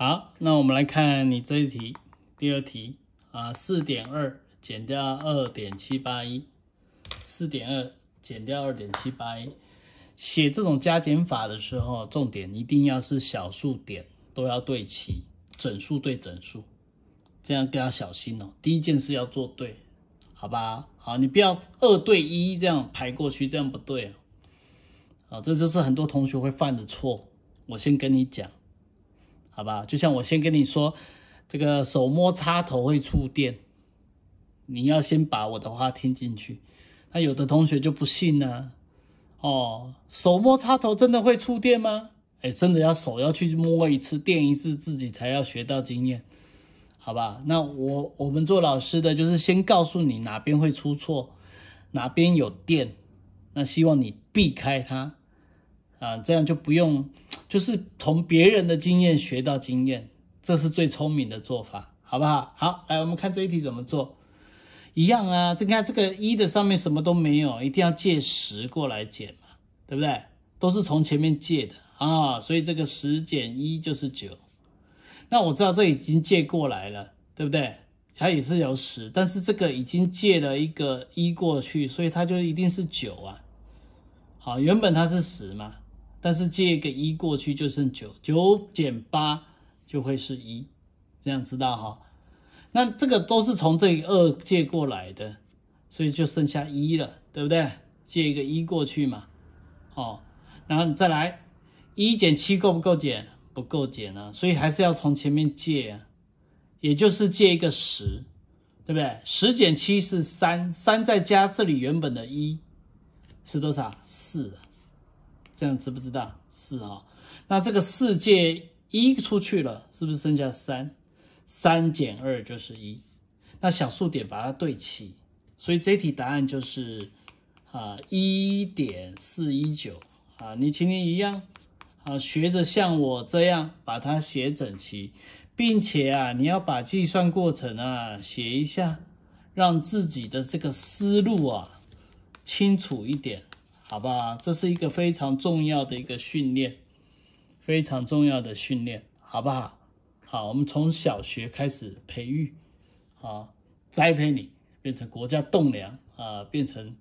好，那我们来看你这一题，第二题啊，四点二减掉二点七八一，四点二减掉二点七八一。写这种加减法的时候，重点一定要是小数点都要对齐，整数对整数，这样更要小心哦。第一件事要做对，好吧？好，你不要二对一这样排过去，这样不对啊。啊，这就是很多同学会犯的错。我先跟你讲。好吧，就像我先跟你说，这个手摸插头会触电，你要先把我的话听进去。那有的同学就不信呢，哦，手摸插头真的会触电吗？哎，真的要手要去摸一次，电一次，自己才要学到经验。好吧，那我我们做老师的就是先告诉你哪边会出错，哪边有电，那希望你避开它。啊，这样就不用，就是从别人的经验学到经验，这是最聪明的做法，好不好？好，来，我们看这一题怎么做，一样啊，这看这个一的上面什么都没有，一定要借十过来减嘛，对不对？都是从前面借的啊，所以这个十减一就是九。那我知道这已经借过来了，对不对？它也是有十，但是这个已经借了一个一过去，所以它就一定是九啊。好，原本它是十嘛。但是借一个一过去就剩九，九减八就会是一，这样知道哈。那这个都是从这里二借过来的，所以就剩下一了，对不对？借一个一过去嘛，哦，然后再来一减七够不够减？不够减啊，所以还是要从前面借，也就是借一个十，对不对？十减七是三，三再加这里原本的一是多少？四。这样知不知道？是啊，那这个世界一出去了，是不是剩下三？三减二就是一。那小数点把它对齐，所以这题答案就是啊，一点四一九啊。你请你一样啊，学着像我这样把它写整齐，并且啊，你要把计算过程啊写一下，让自己的这个思路啊清楚一点。好不好？这是一个非常重要的一个训练，非常重要的训练，好不好？好，我们从小学开始培育，啊，栽培你，变成国家栋梁啊，变成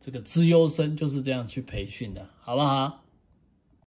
这个资优生，就是这样去培训的，好不好？